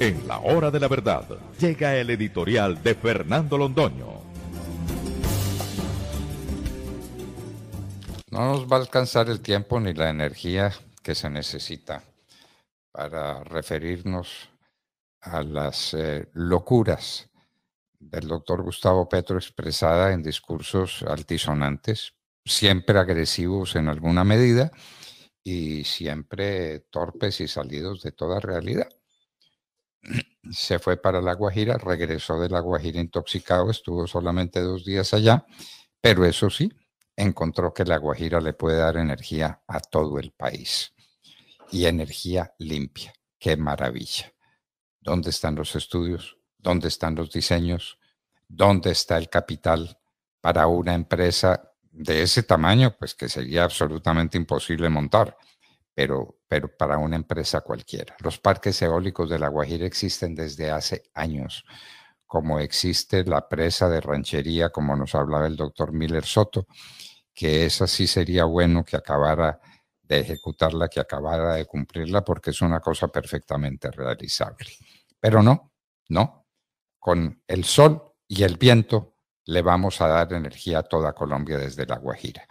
En la hora de la verdad llega el editorial de Fernando Londoño. No nos va a alcanzar el tiempo ni la energía que se necesita para referirnos a las eh, locuras del doctor Gustavo Petro expresada en discursos altisonantes, siempre agresivos en alguna medida y siempre torpes y salidos de toda realidad se fue para La Guajira, regresó de La Guajira intoxicado, estuvo solamente dos días allá, pero eso sí, encontró que La Guajira le puede dar energía a todo el país y energía limpia. ¡Qué maravilla! ¿Dónde están los estudios? ¿Dónde están los diseños? ¿Dónde está el capital para una empresa de ese tamaño? Pues que sería absolutamente imposible montar, pero pero para una empresa cualquiera. Los parques eólicos de La Guajira existen desde hace años, como existe la presa de ranchería, como nos hablaba el doctor Miller Soto, que esa sí sería bueno que acabara de ejecutarla, que acabara de cumplirla, porque es una cosa perfectamente realizable. Pero no, no. Con el sol y el viento le vamos a dar energía a toda Colombia desde La Guajira.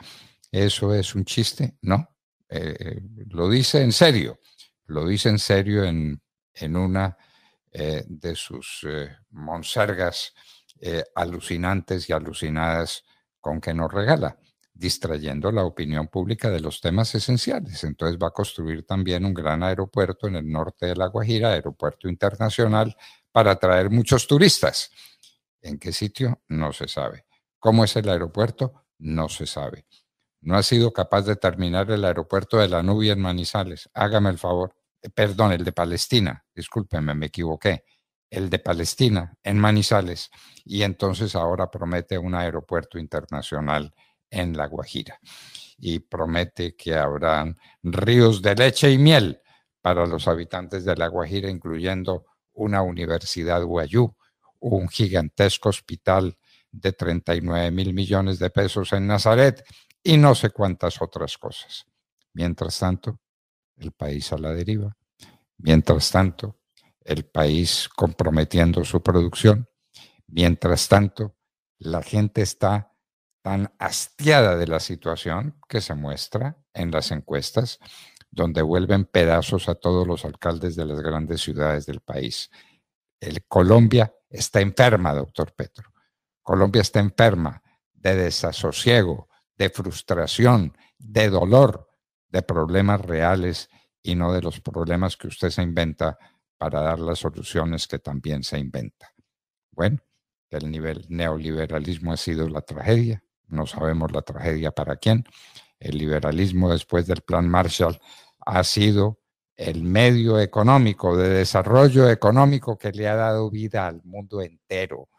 Eso es un chiste, ¿no? Eh, eh, lo dice en serio, lo dice en serio en, una eh, de sus monsergas alucinantes y alucinadas con que nos regala, distrayendo la opinión pública de los temas esenciales. Entonces va a construir también un gran aeropuerto en el norte de La Guajira, aeropuerto internacional, para atraer muchos turistas. ¿En qué sitio? No se sabe. ¿Cómo es el aeropuerto? No se sabe. No ha sido capaz de terminar el aeropuerto de la Nubia en Manizales. Hágame el favor. Eh, perdón, el de Palestina. Discúlpeme, me equivoqué. El de Palestina en Manizales. Y entonces ahora promete un aeropuerto internacional en La Guajira. Y promete que habrán ríos de leche y miel para los habitantes de La Guajira, incluyendo una universidad guayú, un gigantesco hospital de 39 mil millones de pesos en Nazaret y no sé cuántas otras cosas. Mientras tanto, el país a la deriva. Mientras tanto, el país comprometiendo su producción. Mientras tanto, la gente está tan hastiada de la situación que se muestra en las encuestas, donde vuelven pedazos a todos los alcaldes de las grandes ciudades del país. El Colombia está enferma, doctor Petro. Colombia está enferma de desasosiego, de frustración, de dolor, de problemas reales y no de los problemas que usted se inventa para dar las soluciones que también se inventa. Bueno, el nivel neoliberalismo ha sido la tragedia, no sabemos la tragedia para quién. El liberalismo después del plan Marshall ha sido el medio económico, de desarrollo económico que le ha dado vida al mundo entero.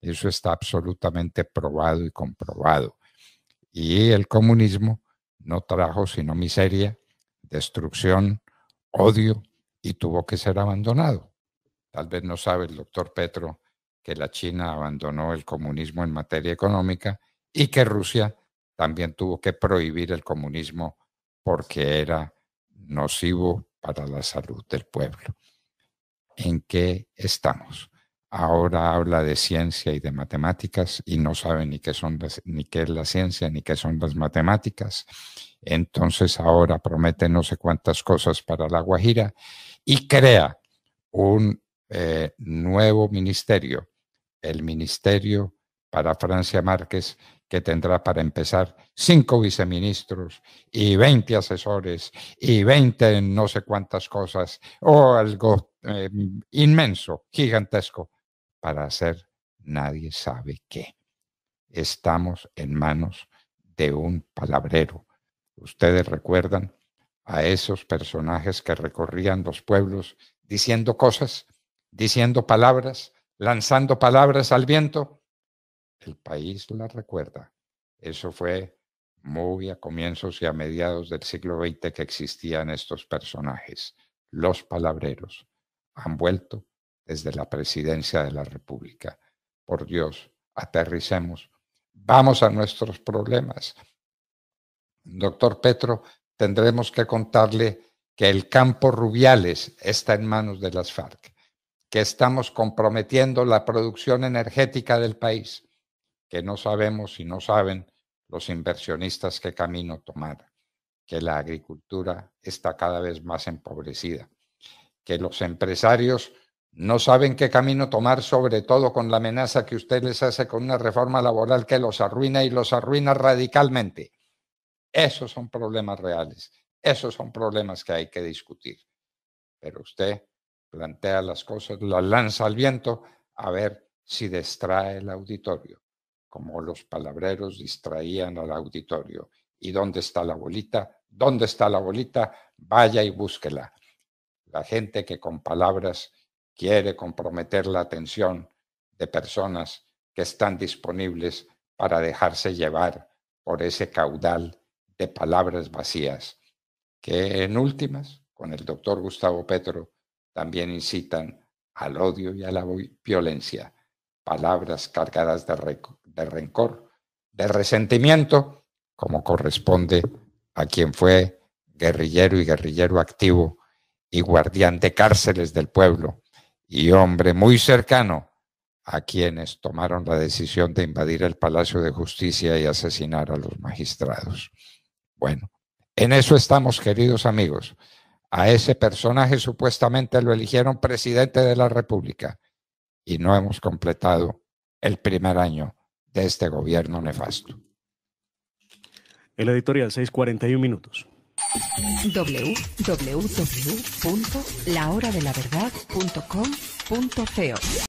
Eso está absolutamente probado y comprobado. Y el comunismo no trajo sino miseria, destrucción, odio y tuvo que ser abandonado. Tal vez no sabe el doctor Petro que la China abandonó el comunismo en materia económica y que Rusia también tuvo que prohibir el comunismo porque era nocivo para la salud del pueblo. ¿En qué estamos? ahora habla de ciencia y de matemáticas y no sabe ni qué son ni qué es la ciencia ni qué son las matemáticas. Entonces ahora promete no sé cuántas cosas para la Guajira y crea un eh, nuevo ministerio, el Ministerio para Francia Márquez, que tendrá para empezar cinco viceministros y veinte asesores y veinte no sé cuántas cosas, o algo eh, inmenso, gigantesco para hacer nadie sabe qué. Estamos en manos de un palabrero. Ustedes recuerdan a esos personajes que recorrían los pueblos diciendo cosas, diciendo palabras, lanzando palabras al viento. El país la recuerda. Eso fue muy a comienzos y a mediados del siglo XX que existían estos personajes. Los palabreros han vuelto desde la presidencia de la República. Por Dios, aterricemos. Vamos a nuestros problemas. Doctor Petro, tendremos que contarle que el campo Rubiales está en manos de las FARC, que estamos comprometiendo la producción energética del país, que no sabemos y no saben los inversionistas qué camino tomar, que la agricultura está cada vez más empobrecida, que los empresarios no saben qué camino tomar, sobre todo con la amenaza que usted les hace con una reforma laboral que los arruina y los arruina radicalmente. Esos son problemas reales. Esos son problemas que hay que discutir. Pero usted plantea las cosas, las lanza al viento a ver si distrae el auditorio, como los palabreros distraían al auditorio. ¿Y dónde está la bolita? ¿Dónde está la bolita? Vaya y búsquela. La gente que con palabras quiere comprometer la atención de personas que están disponibles para dejarse llevar por ese caudal de palabras vacías, que en últimas, con el doctor Gustavo Petro, también incitan al odio y a la violencia, palabras cargadas de, rencor, de resentimiento, como corresponde a quien fue guerrillero y guerrillero activo y guardián de cárceles del pueblo y hombre muy cercano a quienes tomaron la decisión de invadir el Palacio de Justicia y asesinar a los magistrados. Bueno, en eso estamos, queridos amigos. A ese personaje supuestamente lo eligieron presidente de la República y no hemos completado el primer año de este gobierno nefasto. El editorial, 641 minutos www.lahoradelaverdad.com.co